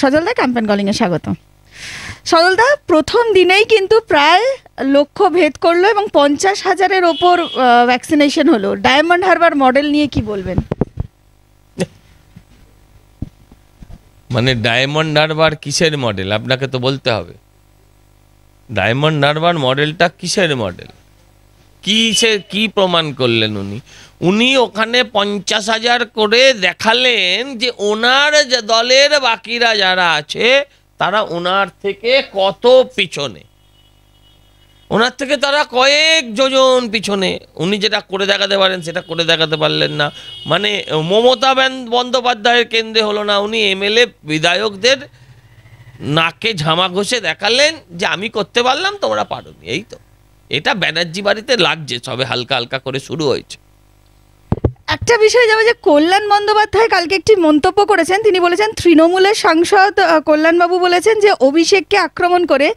সজলদা campaign কলিংয়ে স্বাগত সজলদা প্রথম দিনেই কিন্তু প্রায় লক্ষ্য ভেদ করলো এবং পঞ্চাশ হাজারের ওপর ভ্যাকসিনেশন হলো ডায়মন্ড হারবার মডেল নিয়ে কি বলবেন মানে ডায়মন্ড হারবার কিসের মডেল আপনাকে তো বলতে হবে ডায়মন্ড হারবার মডেলটা কিসের মডেল কিসে সে কি প্রমাণ করলেন উনি উনি ওখানে পঞ্চাশ হাজার করে দেখালেন যে ওনার দলের বাকিরা যারা আছে তারা ওনার থেকে কত পিছনে ওনার থেকে তারা কয়েক যোজন পিছনে উনি যেটা করে দেখাতে পারেন সেটা করে দেখাতে পারলেন না মানে মমতা বন্দ্যোপাধ্যায়ের কেন্দ্রে হলো না উনি এমএলএ বিধায়কদের নাকে ঝামা ঘষে দেখালেন যে আমি করতে পারলাম তোমরা পারো এই তো এটা ব্যানার্জি বাড়িতে লাগছে সবে হালকা হালকা করে শুরু হয়েছে একটা বিষয় যাবে যে কল্যাণ বন্দ্যোপাধ্যায় কালকে একটি মন্তব্য করেছেন তিনি বলেছেন তৃণমূলের সাংসদ কল্যাণবাবু বলেছেন যে অভিষেককে আক্রমণ করে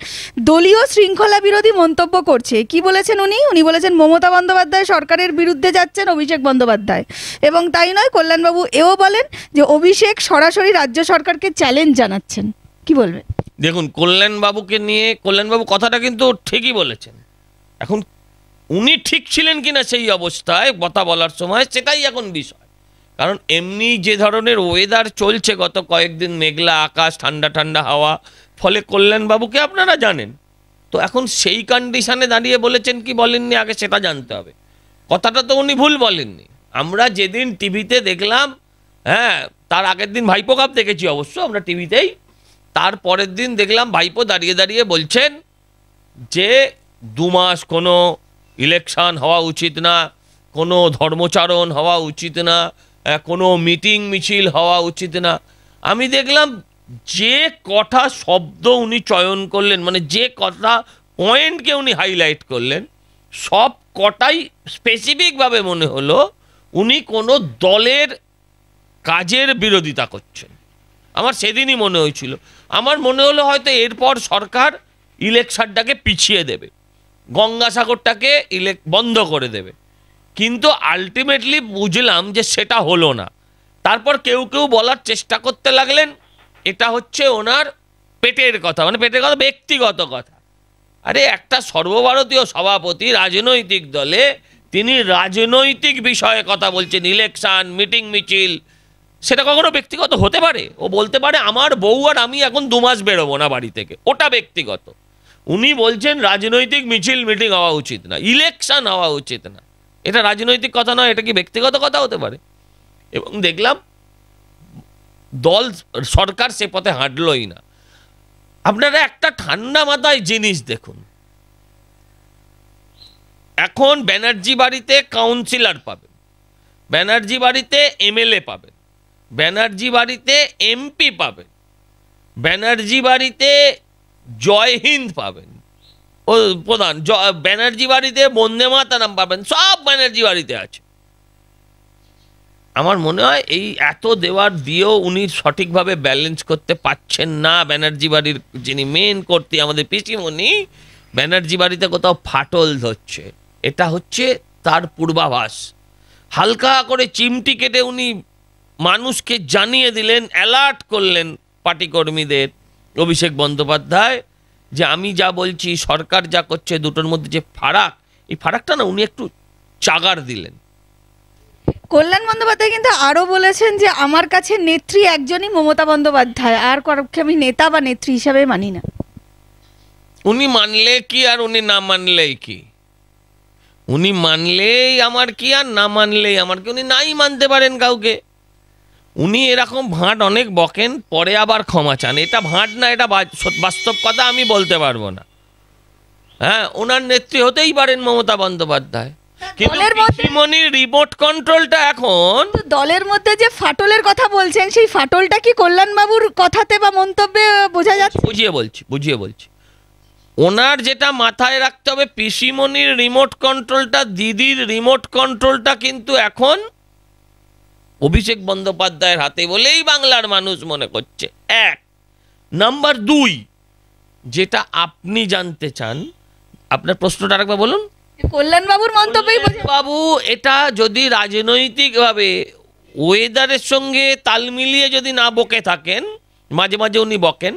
দলীয় শৃঙ্খলা বিরোধী মন্তব্য করছে কি বলেছেন উনি উনি বলেছেন মমতা বন্দ্যোপাধ্যায় সরকারের বিরুদ্ধে যাচ্ছেন অভিষেক বন্দ্যোপাধ্যায় এবং তাই নয় কল্যাণবাবু এও বলেন যে অভিষেক সরাসরি রাজ্য সরকারকে চ্যালেঞ্জ জানাচ্ছেন কি বলবেন দেখুন কল্যাণবাবুকে নিয়ে কল্যাণবাবু কথাটা কিন্তু ঠিকই বলেছেন এখন উনি ঠিক ছিলেন কিনা সেই অবস্থায় কথা বলার সময় সেটাই এখন বিষয় কারণ এমনি যে ধরনের ওয়েদার চলছে গত কয়েকদিন মেঘলা আকাশ ঠান্ডা ঠান্ডা হাওয়া ফলে কল্যাণবাবুকে আপনারা জানেন তো এখন সেই কন্ডিশানে দাঁড়িয়ে বলেছেন কি বলেননি আগে সেটা জানতে হবে কথাটা তো উনি ভুল বলেননি আমরা যেদিন টিভিতে দেখলাম হ্যাঁ তার আগের দিন ভাইপো কাপ দেখেছি অবশ্য আমরা টিভিতেই তার পরের দিন দেখলাম ভাইপো দাঁড়িয়ে দাঁড়িয়ে বলছেন যে দু মাস কোনো ইলেকশান হওয়া উচিত না কোনো ধর্মচারণ হওয়া উচিত না কোনো মিটিং মিছিল হওয়া উচিত না আমি দেখলাম যে কটা শব্দ উনি চয়ন করলেন মানে যে কটা পয়েন্টকে উনি হাইলাইট করলেন সব কটাই স্পেসিফিকভাবে মনে হলো উনি কোনো দলের কাজের বিরোধিতা করছেন আমার সেদিনই মনে হয়েছিল আমার মনে হলো হয়তো এরপর সরকার ইলেকশনটাকে পিছিয়ে দেবে গঙ্গাসাগরটাকে ইলেক বন্ধ করে দেবে কিন্তু আলটিমেটলি বুঝলাম যে সেটা হলো না তারপর কেউ কেউ বলার চেষ্টা করতে লাগলেন এটা হচ্ছে ওনার পেটের কথা মানে পেটের কথা ব্যক্তিগত কথা আরে একটা সর্বভারতীয় সভাপতি রাজনৈতিক দলে তিনি রাজনৈতিক বিষয়ে কথা বলছেন ইলেকশন মিটিং মিছিল সেটা কখনো ব্যক্তিগত হতে পারে ও বলতে পারে আমার বউ আর আমি এখন দু মাস বেরোবো না বাড়ি থেকে ওটা ব্যক্তিগত উনি বলছেন রাজনৈতিক মিছিল মিটিং হওয়া উচিত না ইলেকশন হওয়া উচিত না এটা রাজনৈতিক কথা নয় এটা কি ব্যক্তিগত কথা হতে পারে এবং দেখলাম দল সরকার সে পথে হাঁটলই না আপনারা একটা ঠান্ডা মাথায় জিনিস দেখুন এখন ব্যানার্জি বাড়িতে কাউন্সিলর পাবেন ব্যানার্জি বাড়িতে এমএলএ পাবেন ব্যানার্জি বাড়িতে এমপি পাবেন ব্যানার্জি বাড়িতে জয় হিন্দ পাবেন ও প্রধান ব্যানার্জি বাড়িতে বন্দে মাতারাম পাবেন সব ব্যানার্জি বাড়িতে আছে আমার মনে হয় এই এত দেওয়ার দিয়েও উনি সঠিকভাবে ব্যালেন্স করতে পারছেন না ব্যানার্জি বাড়ির যিনি মেন করতে আমাদের পিসিমণি ব্যানার্জি বাড়িতে কোথাও ফাটল ধরছে এটা হচ্ছে তার পূর্বাভাস হালকা করে চিমটি কেটে উনি মানুষকে জানিয়ে দিলেন অ্যালার্ট করলেন পার্টি কর্মীদের অভিষেক বন্দ্যোপাধ্যায় যে আমি যা বলছি সরকার যা করছে দুটোর মধ্যে যে ফারাক এই ফারাকটা না উনি একটু চাগার দিলেন কল্যাণ বন্দ্যোপাধ্যায় কিন্তু আরও বলেছেন যে আমার কাছে নেত্রী একজনই মমতা বন্দ্যোপাধ্যায় আর কারোকে আমি নেতা বা নেত্রী হিসাবে মানি না উনি মানলে কি আর উনি না মানলেই কি উনি মানলেই আমার কি আর না মানলেই আমার কি উনি নাই মানতে পারেন কাউকে উনি এরকম ভাঁট অনেক বকেন পরে আবার ক্ষমা চান এটা ভাঁট না এটা বাস্তব কথা আমি বলতে পারবো না হ্যাঁ ওনার নেত্রী হতেই পারেন মমতা বন্দ্যোপাধ্যায় হ্যাঁ, দলের রিমোট কন্ট্রোলটা এখন দলের মধ্যে যে ফাটলের কথা বলছেন সেই ফাটলটা কি কল্যাণবাবুর কথাতে বা মন্তব্যে বোঝা যাচ্ছে বুঝিয়ে বলছি বুঝিয়ে বলছি ওনার যেটা মাথায় রাখতে হবে পিসিমণির রিমোট কন্ট্রোলটা দিদির রিমোট কন্ট্রোলটা কিন্তু এখন অভিষেক বন্দ্যোপাধ্যায়ের হাতে বলেই বাংলার মানুষ মনে করছে এক নাম্বার দুই যেটা আপনি জানতে চান আপনার প্রশ্নটা রাখবে বলুন কল্যাণবাবুর মন্তব্য বাবু এটা যদি রাজনৈতিকভাবে ওয়েদারের সঙ্গে তাল মিলিয়ে যদি না বকে থাকেন মাঝে মাঝে উনি বকেন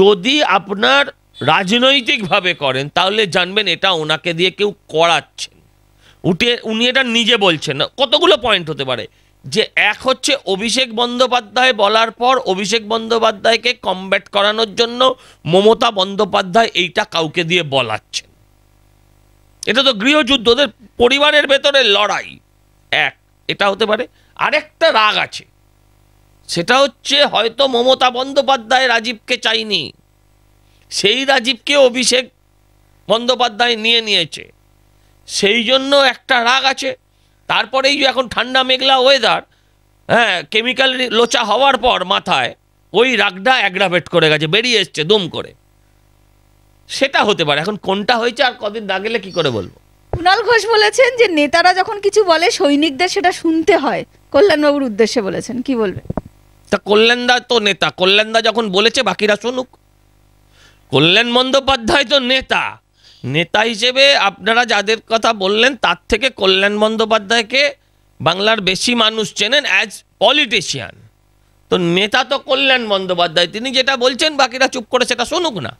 যদি আপনার রাজনৈতিকভাবে করেন তাহলে জানবেন এটা ওনাকে দিয়ে কেউ করাচ্ছেন উঠে উনি এটা নিজে বলছেন না কতগুলো পয়েন্ট হতে পারে যে এক হচ্ছে অভিষেক বন্দ্যোপাধ্যায় বলার পর অভিষেক বন্দ্যোপাধ্যায়কে কমব্যাট করানোর জন্য মমতা বন্দ্যোপাধ্যায় এইটা কাউকে দিয়ে বলাচ্ছে এটা তো গৃহযুদ্ধ ওদের পরিবারের ভেতরে লড়াই এক এটা হতে পারে আরেকটা রাগ আছে সেটা হচ্ছে হয়তো মমতা বন্দ্যোপাধ্যায় রাজীবকে চাইনি সেই রাজীবকে অভিষেক বন্দ্যোপাধ্যায় নিয়ে নিয়েছে সেই জন্য একটা রাগ আছে তারপরে এই যে এখন ঠান্ডা মেঘলা ওয়েদার হ্যাঁ কেমিক্যাল লোচা হওয়ার পর মাথায় ওই রাগটা অ্যাগ্রাভেট করে গেছে বেরিয়ে এসছে দুম করে সেটা হতে পারে এখন কোনটা হয়েছে আর কদিন না গেলে কি করে বলবো কুণাল ঘোষ বলেছেন যে নেতারা যখন কিছু বলে সৈনিকদের সেটা শুনতে হয় কল্যাণবাবুর উদ্দেশ্যে বলেছেন কি বলবে তা কল্যাণদা তো নেতা কল্যাণদা যখন বলেছে বাকিরা শুনুক কল্যাণ বন্দ্যোপাধ্যায় তো নেতা নেতা হিসেবে আপনারা যাদের কথা বললেন তার থেকে কল্যাণ বন্দ্যোপাধ্যায়কে বাংলার বেশি মানুষ চেনেন অ্যাজ পলিটিশিয়ান তো নেতা তো কল্যাণ বন্দ্যোপাধ্যায় তিনি যেটা বলছেন বাকিরা চুপ করে সেটা শুনুক না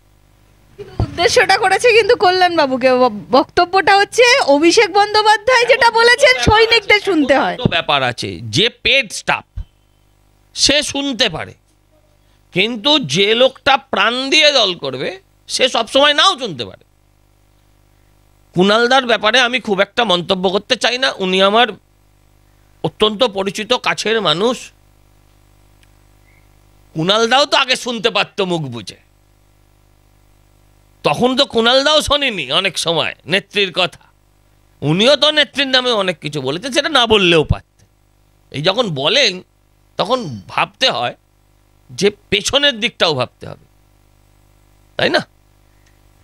উদ্দেশ্যটা করেছে কিন্তু কল্যাণ বাবুকে বক্তব্যটা হচ্ছে অভিষেক বন্দ্যোপাধ্যায় যেটা বলেছেন সৈনিকদের শুনতে হয় ব্যাপার আছে যে পেড স্টাফ সে শুনতে পারে কিন্তু যে লোকটা প্রাণ দিয়ে দল করবে সে সবসময় নাও শুনতে পারে কুনালদার ব্যাপারে আমি খুব একটা মন্তব্য করতে চাই না উনি আমার অত্যন্ত পরিচিত কাছের মানুষ কুনালদাও তো আগে শুনতে পারত মুখ বুঝে তখন তো কুনালদাও শোনেনি অনেক সময় নেত্রীর কথা উনিও তো নেত্রীর নামে অনেক কিছু বলেছেন সেটা না বললেও পারতেন এই যখন বলেন তখন ভাবতে হয় যে পেছনের দিকটাও ভাবতে হবে তাই না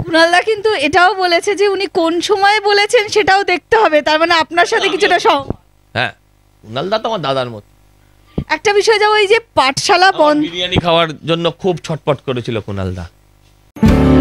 কুনালদা কিন্তু এটাও বলেছে যে উনি কোন সময় বলেছেন সেটাও দেখতে হবে তার মানে আপনার সাথে কিছুটা সহ হ্যাঁ কুনালদা তো আমার দাদার মতো একটা বিষয় যাও এই যে পাঠশালা বন্ধ বিরিয়ানি খাওয়ার জন্য খুব ছটপট করেছিল কুনালদা